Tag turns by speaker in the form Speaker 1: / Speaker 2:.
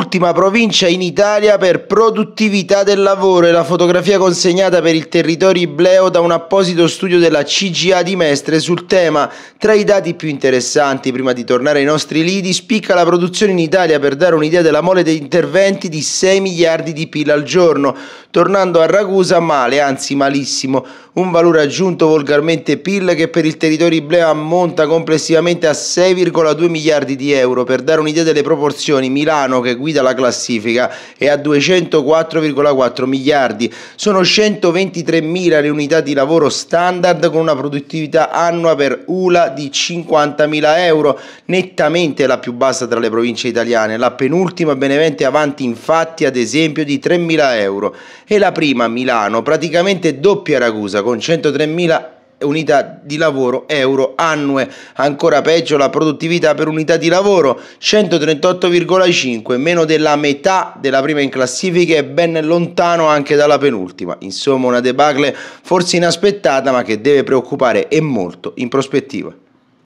Speaker 1: l'ultima provincia in Italia per produttività del lavoro e la fotografia consegnata per il territorio ibleo da un apposito studio della CGA di Mestre sul tema. Tra i dati più interessanti, prima di tornare ai nostri lidi, spicca la produzione in Italia per dare un'idea della mole degli interventi di 6 miliardi di pila al giorno, tornando a Ragusa male, anzi malissimo, un valore aggiunto volgarmente PIL che per il territorio ibleo ammonta complessivamente a 6,2 miliardi di euro. Per dare un'idea delle proporzioni, Milano che guida guida la classifica è a 204,4 miliardi. Sono 123 mila le unità di lavoro standard con una produttività annua per ULA di 50 mila euro, nettamente la più bassa tra le province italiane, la penultima Benevente avanti infatti ad esempio di 3 mila euro e la prima Milano praticamente doppia Ragusa con 103 mila euro unità di lavoro euro annue. Ancora peggio la produttività per unità di lavoro 138,5, meno della metà della prima in classifica e ben lontano anche dalla penultima. Insomma una debacle forse inaspettata ma che deve preoccupare e molto in prospettiva.